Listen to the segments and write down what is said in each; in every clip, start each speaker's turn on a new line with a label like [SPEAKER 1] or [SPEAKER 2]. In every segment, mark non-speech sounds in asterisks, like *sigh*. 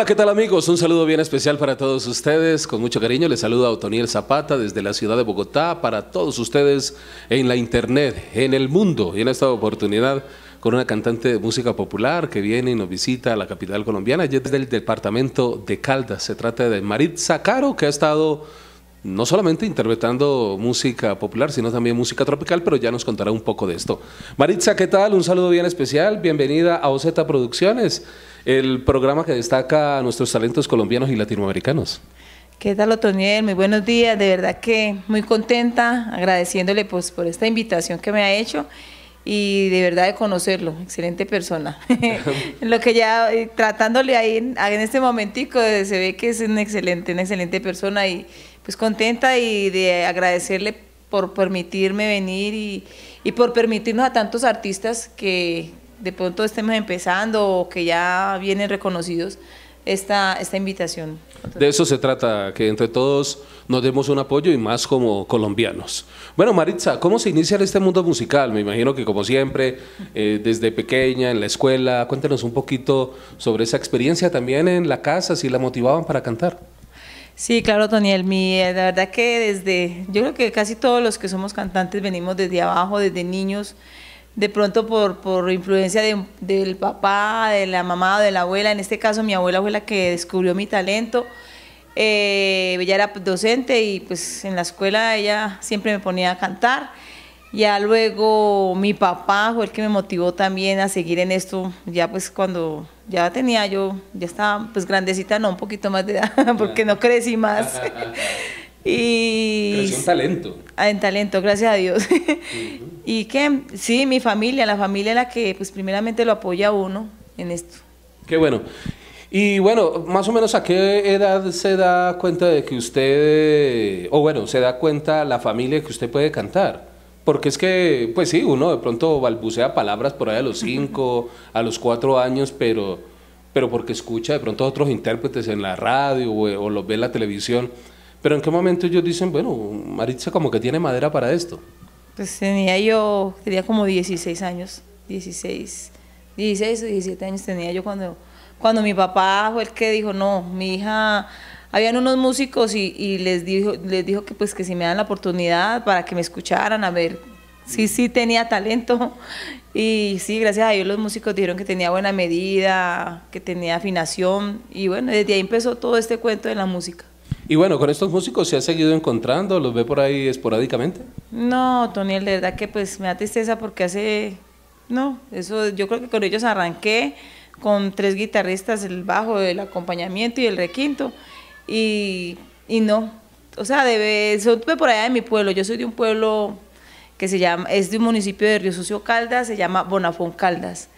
[SPEAKER 1] Hola, ¿qué tal amigos? Un saludo bien especial para todos ustedes. Con mucho cariño les saluda Otoniel Zapata desde la ciudad de Bogotá para todos ustedes en la internet, en el mundo y en esta oportunidad con una cantante de música popular que viene y nos visita a la capital colombiana. desde el del departamento de Caldas. Se trata de Maritza Caro que ha estado no solamente interpretando música popular, sino también música tropical, pero ya nos contará un poco de esto. Maritza, ¿qué tal? Un saludo bien especial. Bienvenida a OZ Producciones, el programa que destaca a nuestros talentos colombianos y latinoamericanos.
[SPEAKER 2] ¿Qué tal, Otoniel? Muy buenos días. De verdad que muy contenta, agradeciéndole pues, por esta invitación que me ha hecho y de verdad de conocerlo, excelente persona. *laughs* lo que ya eh, tratándole ahí en este momentico se ve que es una excelente, una excelente persona y pues contenta y de agradecerle por permitirme venir y, por permitirnos a tantos artistas que de pronto estemos empezando o que ya vienen reconocidos esta, esta invitación.
[SPEAKER 1] De eso se trata, que entre todos nos demos un apoyo y más como colombianos. Bueno, Maritza, ¿cómo se inicia este mundo musical? Me imagino que como siempre, eh, desde pequeña, en la escuela, cuéntenos un poquito sobre esa experiencia también en la casa, si la motivaban para cantar. Sí, claro, Toniel.
[SPEAKER 2] Mi, eh, la verdad que desde, yo creo que casi todos los que somos cantantes venimos desde abajo, desde niños, de pronto por, por influencia del papá, de la mamá o de la abuela. En este caso, mi abuela fue la que descubrió mi talento. Eh, ella era docente y pues en la escuela ella siempre me ponía a cantar. Ya luego mi papá fue el que me motivó también a seguir en esto, ya pues cuando ya tenía yo, ya estaba pues grandecita, no, un poquito más de edad, *laughs* porque no crecí más.
[SPEAKER 1] *laughs* y... en talento.
[SPEAKER 2] Ah, en talento, gracias a Dios. *laughs* Y que, sí, mi familia, la familia es la que pues primeramente lo apoya uno en esto.
[SPEAKER 1] Qué bueno. Y bueno, más o menos a qué edad se da cuenta de que usted, o bueno, se da cuenta la familia que usted puede cantar. Porque es que, pues sí, uno de pronto balbucea palabras por ahí a los cinco, a los cuatro años, pero, pero porque escucha de pronto otros intérpretes en la radio o, los ve en la televisión. Pero en qué momento ellos dicen, bueno, Maritza como que tiene madera para esto.
[SPEAKER 2] Pues tenía yo, tenía como 16 años, 16, 16 o 17 años tenía yo cuando, cuando mi papá fue el que dijo, no, mi hija habían unos músicos y, les, dijo, les dijo que pues que si me dan la oportunidad para que me escucharan, a ver, si sí tenía talento. Y sí, gracias a ellos los músicos dijeron que tenía buena medida, que tenía afinación. Y bueno, desde ahí empezó todo este cuento de la música.
[SPEAKER 1] Y bueno, con estos músicos se ha seguido encontrando, los ve por ahí esporádicamente.
[SPEAKER 2] No, Tony, de verdad que pues me da tristeza porque hace, no, eso yo creo que con ellos arranqué con tres guitarristas, el bajo, el acompañamiento y el requinto y, no. O sea, debe, por allá de mi pueblo, yo soy de un pueblo que se llama, es de un municipio de Río Sucio Caldas, se llama Bonafón Caldas.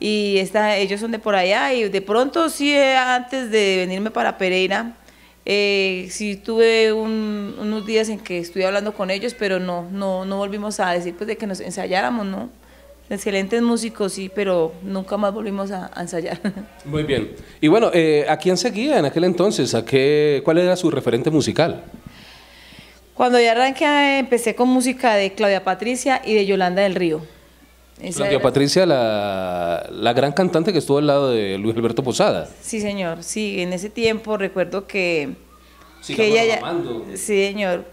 [SPEAKER 2] Y esta, ellos son de por allá y de pronto sí, antes de venirme para Pereira, eh, sí tuve unos días en que estuve hablando con ellos, pero no, no, no volvimos a decir pues, de que nos ensayáramos, ¿no? excelentes músicos, sí, pero nunca más volvimos a, ensayar.
[SPEAKER 1] *laughs* Muy bien. Y bueno, eh, ¿a quién seguía en aquel entonces? ¿A qué, ¿Cuál era su referente musical?
[SPEAKER 2] Cuando ya arranqué, empecé con música de Claudia Patricia y de Yolanda del Río. Claudia Patricia,
[SPEAKER 1] la, la, gran cantante que estuvo al lado de Luis Alberto Posada.
[SPEAKER 2] Sí, señor. Sí, en ese tiempo recuerdo que... que ella Sí, señor.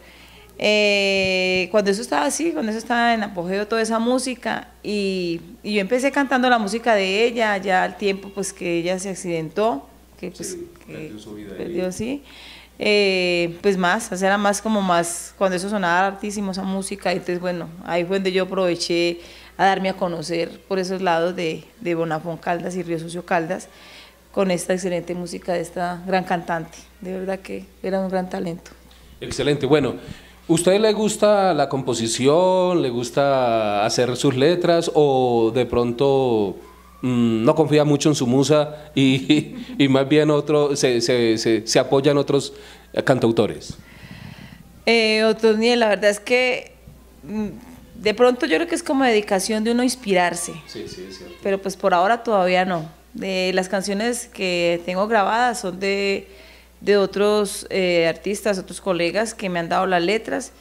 [SPEAKER 2] Eh, cuando eso estaba así, cuando eso estaba en apogeo toda esa música y, yo empecé cantando la música de ella, ya al tiempo pues que ella se accidentó, que pues perdió su vida. Perdió, eh, pues más, o era más como más, cuando eso sonaba artísimo esa música, entonces bueno, ahí fue donde yo aproveché a darme a conocer por esos lados de, de Bonafón Caldas y Río Sucio Caldas con esta excelente música de esta gran cantante, de verdad que era un gran talento.
[SPEAKER 1] Excelente, bueno. ¿Usted le gusta la composición? ¿Le gusta hacer sus letras? ¿O de pronto mm, no confía mucho en su musa y, *laughs* más bien otro, se, se, apoya en otros cantautores?
[SPEAKER 2] Eh, Otoniel, la verdad es que mm, de pronto yo creo que es como dedicación de uno inspirarse. Sí, sí, es cierto. Pero pues por ahora todavía no. las canciones que tengo grabadas son de de otros eh, artistas, otros colegas que me han dado las letras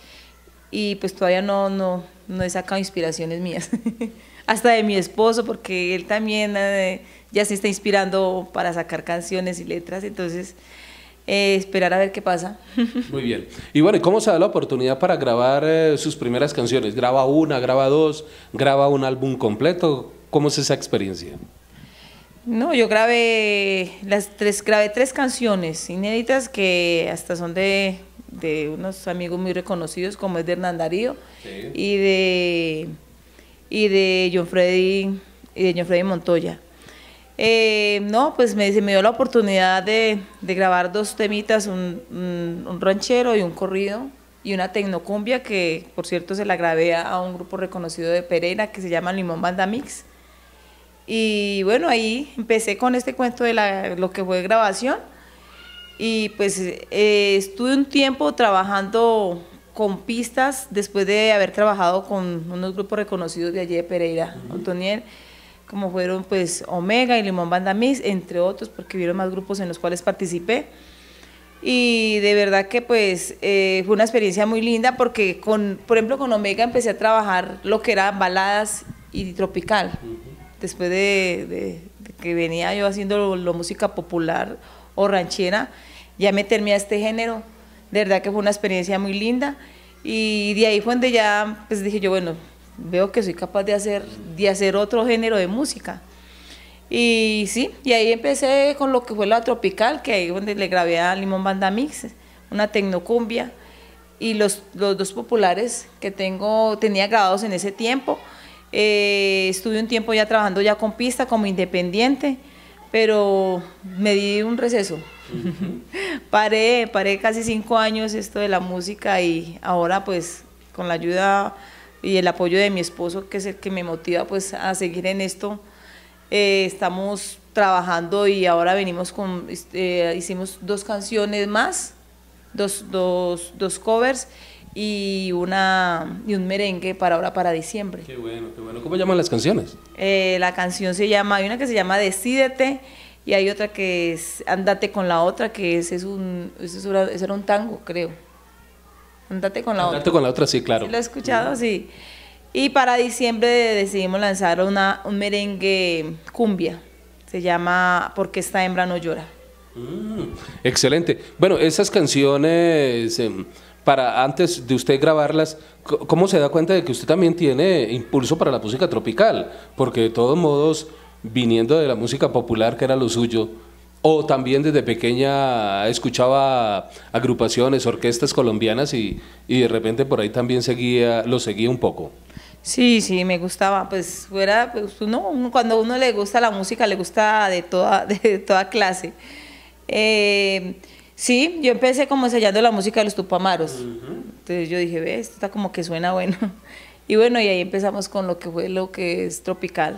[SPEAKER 2] y pues todavía no, no, no he sacado inspiraciones mías. *laughs* Hasta de mi esposo, porque él también eh, ya se está inspirando para sacar canciones y letras, entonces eh, esperar a ver qué pasa. *laughs*
[SPEAKER 1] Muy bien. Y bueno, ¿cómo se da la oportunidad para grabar sus primeras canciones? ¿Graba una, graba dos, graba un álbum completo? ¿Cómo es esa experiencia?
[SPEAKER 2] No, yo grabé las tres, grabé tres canciones inéditas que hasta son de, unos amigos muy reconocidos como es de Hernán Darío y de y de John Freddy y de Freddy Montoya. Eh, no, pues me, me dio la oportunidad de, grabar dos temitas, un, ranchero y un corrido y una tecnocumbia que por cierto se la grabé a, un grupo reconocido de Pereira que se llama Limón Banda Mix. Y bueno, ahí empecé con este cuento de lo que fue grabación. Y pues eh, estuve un tiempo trabajando con pistas después de haber trabajado con unos grupos reconocidos de allí de Pereira, uh como fueron pues Omega y Limón Bandamis entre otros, porque vieron más grupos en los cuales participé. Y de verdad que pues eh, fue una experiencia muy linda porque con, por ejemplo, con Omega empecé a trabajar lo que eran baladas y tropical después de, que venía yo haciendo la música popular o ranchera, ya me terminé este género. De verdad que fue una experiencia muy linda y de ahí fue donde ya pues dije yo, bueno, veo que soy capaz de hacer, de hacer otro género de música. Y sí, y ahí empecé con lo que fue la tropical, que ahí donde le grabé a Limón Banda Mix, una tecnocumbia, y los, dos populares que tengo, tenía grabados en ese tiempo. Eh, estuve un tiempo ya trabajando ya con pista como independiente, pero me di un receso. *laughs* paré, casi cinco años esto de la música y ahora pues con la ayuda y el apoyo de mi esposo, que es el que me motiva pues a seguir en esto, eh, estamos trabajando y ahora venimos con, este, hicimos dos canciones más, dos, dos, dos covers y, una, y un merengue para ahora para diciembre.
[SPEAKER 1] Qué bueno, qué bueno. ¿Cómo llaman las canciones?
[SPEAKER 2] Eh, la canción se llama, hay una que se llama Decídete y hay otra que es Andate con la otra, que ese es un, ese, era un tango, creo. Andate con la otra. Andate con la otra, sí, claro. ¿Lo he escuchado? Sí. Y para diciembre decidimos lanzar una, un merengue cumbia. Se llama Porque esta hembra no llora.
[SPEAKER 1] Mm, excelente. Bueno, esas canciones... Em, para antes de usted grabarlas, ¿cómo se da cuenta de que usted también tiene impulso para la música tropical? Porque de todos modos, viniendo de la música popular, que era lo suyo, o también desde pequeña escuchaba agrupaciones, orquestas colombianas y, y de repente por ahí también seguía, lo seguía un poco. Sí,
[SPEAKER 2] sí, me gustaba, pues fuera, pues uno, cuando uno le gusta la música, le gusta de toda, *laughs* de toda clase. Eh, Sí, yo empecé como ensayando la música de los Tupamaros. Entonces yo dije, ve, esto está como que suena bueno. *laughs* Y bueno, y ahí empezamos con lo que fue lo que es tropical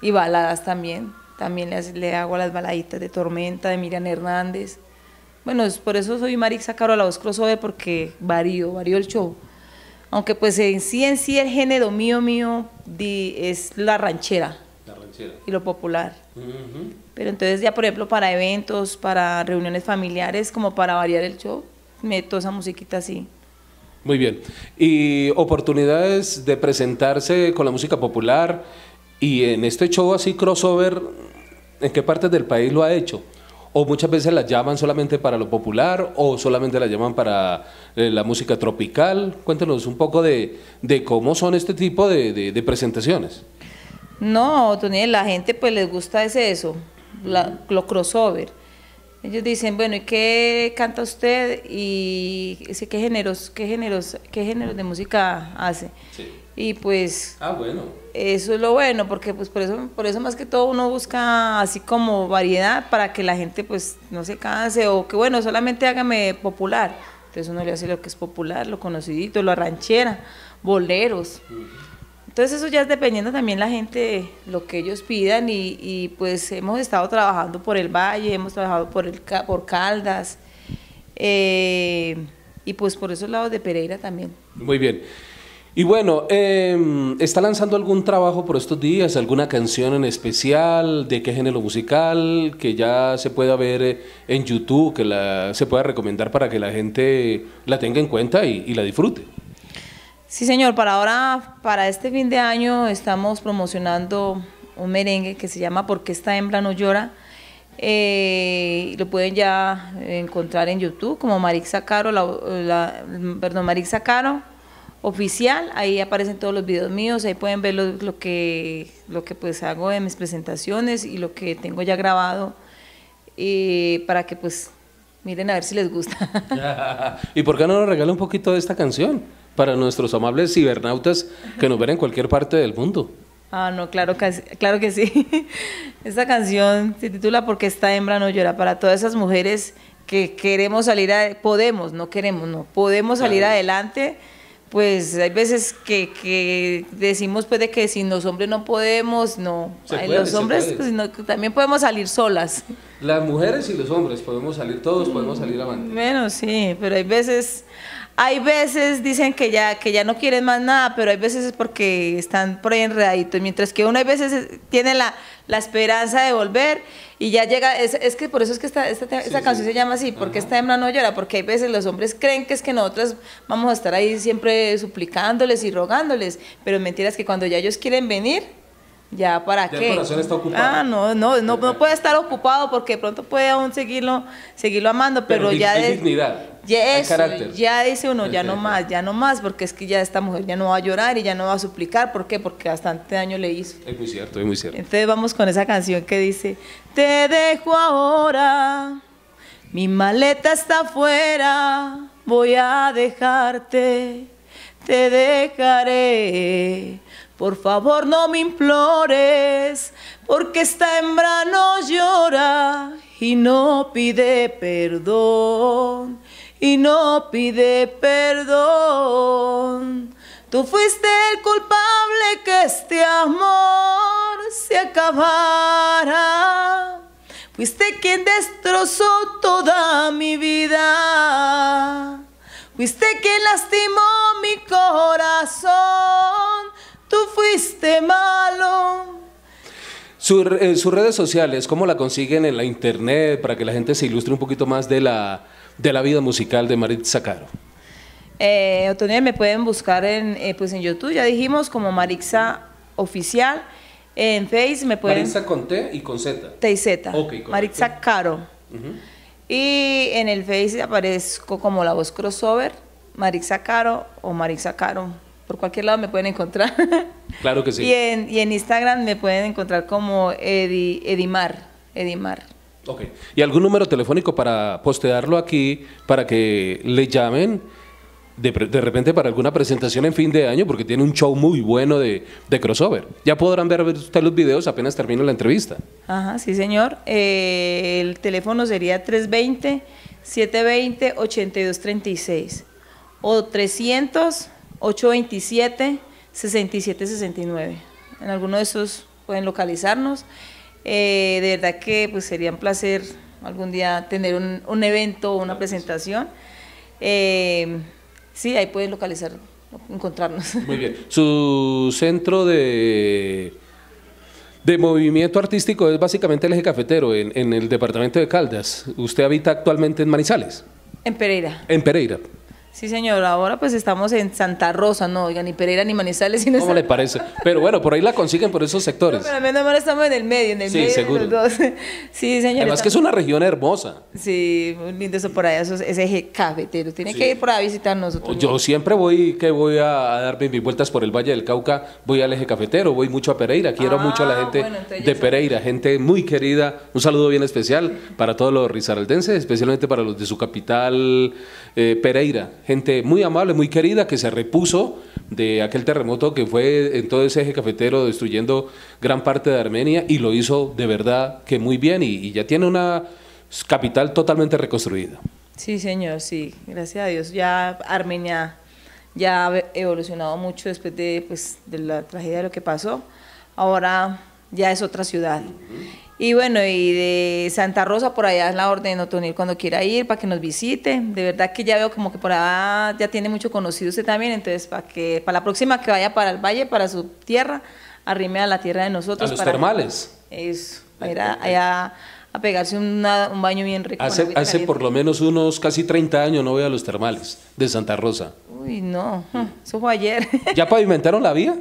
[SPEAKER 2] y baladas también. También le, le hago las baladitas de Tormenta, de Miriam Hernández. Bueno, por eso soy Marixa Caro la voz crossover, porque varío, varío el show. Aunque pues en sí, en sí el género mío, mío, di, es la ranchera y lo popular. Pero entonces ya, por ejemplo, para eventos, para reuniones familiares, como para variar el show, meto esa musiquita así.
[SPEAKER 1] Muy bien. ¿Y oportunidades de presentarse con la música popular? Y en este show así crossover, ¿en qué partes del país lo ha hecho? o muchas veces la llaman solamente para lo popular o solamente la llaman para eh, la música tropical. Cuéntenos un poco de, de cómo son este tipo de, de presentaciones.
[SPEAKER 2] No, Tony, la gente pues les gusta ese eso, lo crossover. Ellos dicen, bueno, ¿y qué canta usted? Y ese, ¿qué géneros, qué géneros, qué géneros de música hace? Y pues ah, bueno. eso es lo bueno, porque pues por eso, por eso más que todo uno busca así como variedad para que la gente pues no se canse o que bueno, solamente hágame popular. Entonces uno le hace lo que es popular, lo conocidito, lo ranchera, boleros. Entonces eso ya es dependiendo también la gente, lo que ellos pidan y, pues hemos estado trabajando por el Valle, hemos trabajado por, el, por Caldas eh, y pues por esos lados de Pereira también.
[SPEAKER 1] Muy bien. Y bueno, em, ¿está lanzando algún trabajo por estos días? ¿Alguna canción en especial? ¿De qué género musical? Que ya se pueda ver eh, en YouTube, que se pueda recomendar para que la gente la tenga en cuenta y la disfrute.
[SPEAKER 2] Sí, señor, para ahora, para este fin de año, estamos promocionando un merengue que se llama ¿Por qué esta hembra no llora? Eh, lo pueden ya encontrar en YouTube como Marixa Caro, perdón, Marixa Caro oficial, ahí aparecen todos los videos míos, ahí pueden ver lo, que, lo que pues hago en mis presentaciones y lo que tengo ya grabado eh, para que pues miren a ver si les gusta.
[SPEAKER 1] *laughs* *laughs* ¿Y por qué no nos regala un poquito de esta canción? para nuestros amables cibernautas que nos ven en cualquier parte del mundo.
[SPEAKER 2] Ah, no, claro que, claro que sí. *laughs* Esta canción se titula Porque esta hembra no llora para todas esas mujeres que queremos salir a, podemos, no queremos, no, podemos salir adelante. Pues hay veces que, que, decimos pues de que sin los hombres no podemos, no. los hombres pues, también podemos salir solas.
[SPEAKER 1] Las mujeres y los hombres podemos salir, todos podemos salir adelante.
[SPEAKER 2] Bueno, sí, pero hay veces hay veces dicen que ya, que ya no quieren más nada, pero hay veces es porque están por ahí enredaditos, mientras que uno hay veces tiene la, esperanza de volver y ya llega, es, que por eso es que esta, esta, canción se llama así, porque esta hembra no llora, porque hay veces los hombres creen que es que nosotros vamos a estar ahí siempre suplicándoles y rogándoles, pero mentiras que cuando ya ellos quieren venir, ¿Ya para que qué? El corazón está ocupado. Ah, no, no, no, puede estar ocupado porque pronto puede aún seguirlo, seguirlo amando, pero, ya... de,
[SPEAKER 1] dignidad. Ya ya
[SPEAKER 2] dice uno, ya no más, ya no más, porque es que ya esta mujer ya no va a llorar y ya no va a suplicar, ¿por qué? Porque bastante daño le hizo.
[SPEAKER 1] Es muy cierto, es muy cierto.
[SPEAKER 2] Entonces vamos con esa canción que dice, te dejo ahora, mi maleta está afuera, voy a dejarte, te dejaré por favor no me implores, porque esta hembra no llora y no pide perdón, y no pide perdón. Tú fuiste el culpable que este amor se acabara. Fuiste quien destrozó toda mi vida. Fuiste quien lastimó mi corazón tú fuiste malo.
[SPEAKER 1] Sus, redes sociales, ¿cómo la consiguen en la internet para que la gente se ilustre un poquito más de la, de la vida musical de Maritza Caro?
[SPEAKER 2] Eh, me pueden buscar en, eh, pues en YouTube, ya dijimos, como Maritza Oficial. En Face me pueden... Marixa
[SPEAKER 1] con T y con Z. T y Z. Marixa
[SPEAKER 2] Caro. Y en el Face aparezco como la voz crossover, Marixa Caro o Maritza Caro por cualquier lado me pueden encontrar. *laughs* Claro que sí. Y en, Instagram me pueden encontrar como Edimar, Edimar.
[SPEAKER 1] Ok. ¿Y algún número telefónico para postearlo aquí, para que le llamen? De, repente para alguna presentación en fin de año, porque tiene un show muy bueno de, crossover. Ya podrán ver usted los videos apenas termine la entrevista.
[SPEAKER 2] Ajá, sí, señor. Eh, el teléfono sería 320-720-8236 o 300 827-6769. En alguno de esos pueden localizarnos. Eh, de verdad que pues sería un placer algún día tener un, un evento o una presentación. Eh, sí, ahí pueden localizar, encontrarnos. *laughs* Muy bien.
[SPEAKER 1] Su centro de, de movimiento artístico es básicamente el eje cafetero, en, en el departamento de Caldas. Usted habita actualmente en Manizales. En Pereira. En Pereira.
[SPEAKER 2] Sí, señor. Ahora pues estamos en Santa Rosa, no, oiga, ni Pereira ni Manizales. ¿Cómo le
[SPEAKER 1] parece? Pero bueno, por ahí la consiguen por esos sectores. No,
[SPEAKER 2] al ahora estamos en el medio, en el sí, medio seguro. *laughs* Sí, señor. Además que es una
[SPEAKER 1] región hermosa.
[SPEAKER 2] Sí, muy lindo eso por allá, ese eje cafetero. Tiene que ir por ahí a visitarnos.
[SPEAKER 1] Yo siempre voy, que voy a dar mis vueltas por el Valle del Cauca, voy al eje cafetero, voy mucho a Pereira. Quiero ah, mucho a la gente de Pereira, gente muy querida. Un saludo bien especial para todos los risaraldenses, especialmente para los de su capital, eh, Pereira gente muy amable, muy querida, que se repuso de aquel terremoto que fue en todo ese eje cafetero destruyendo gran parte de Armenia y lo hizo de verdad que muy bien y, ya tiene una capital totalmente reconstruida.
[SPEAKER 2] Sí, señor, sí, gracias a Dios. Ya Armenia ya ha evolucionado mucho después de, pues, de la tragedia de lo que pasó. Ahora ya es otra ciudad. Y bueno, y de Santa Rosa, por allá es la orden otonil cuando quiera ir, para que nos visite. De verdad que ya veo como que por allá ya tiene mucho conocido usted también, entonces para que para la próxima que vaya para el valle, para su tierra, arrime a la tierra de nosotros. A los termales. eso, era allá a pegarse un baño bien rico. Hace, hace por
[SPEAKER 1] lo menos unos casi 30 años no voy a los termales de Santa Rosa.
[SPEAKER 2] Uy, no, *laughs* eso fue ayer. ¿Ya
[SPEAKER 1] *laughs* pavimentaron la vía?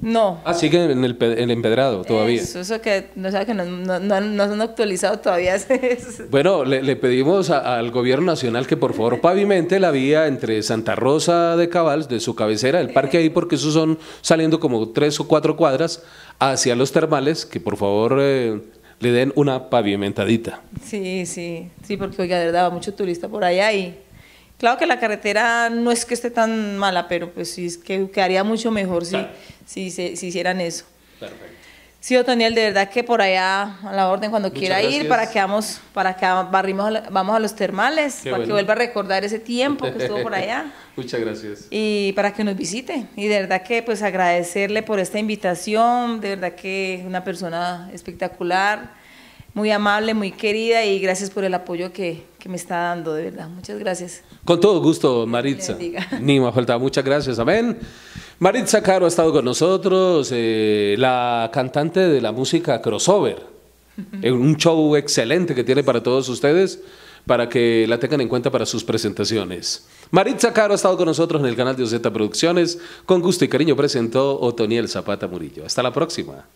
[SPEAKER 1] No. Ah, sigue en el, empedrado todavía. Eso,
[SPEAKER 2] eso que, no, no, han actualizado todavía. *laughs*
[SPEAKER 1] bueno, le, pedimos al gobierno nacional que por favor pavimente la vía entre Santa Rosa de Cabals, de su cabecera, el parque ahí, porque esos son saliendo como tres o cuatro cuadras hacia los termales, que por favor eh, le den una pavimentadita.
[SPEAKER 2] Sí, sí, sí, porque oiga, de verdad mucho turista por allá y Claro que la carretera no es que esté tan mala, pero pues sí es que quedaría mucho mejor si, si, se, hicieran eso. Perfecto. Sí, Otoniel, de verdad que por allá a la orden cuando quiera ir para que vamos, para que barrimos, vamos a los termales, para que vuelva a recordar ese tiempo que estuvo por allá.
[SPEAKER 1] *laughs* Muchas gracias.
[SPEAKER 2] Y para que nos visite. Y de verdad que pues agradecerle por esta invitación, de verdad que una persona espectacular muy amable, muy querida y gracias por el apoyo que, me está dando, de verdad. Muchas gracias.
[SPEAKER 1] Con todo gusto, Maritza. Ni más falta, muchas gracias. Amén. Maritza Caro ha estado con nosotros, eh, la cantante de la música crossover. *laughs* un show excelente que tiene para todos ustedes para que la tengan en cuenta para sus presentaciones. Maritza Caro ha estado con nosotros en el canal de OZ Producciones. Con gusto y cariño presentó Otoniel Zapata Murillo. Hasta la próxima.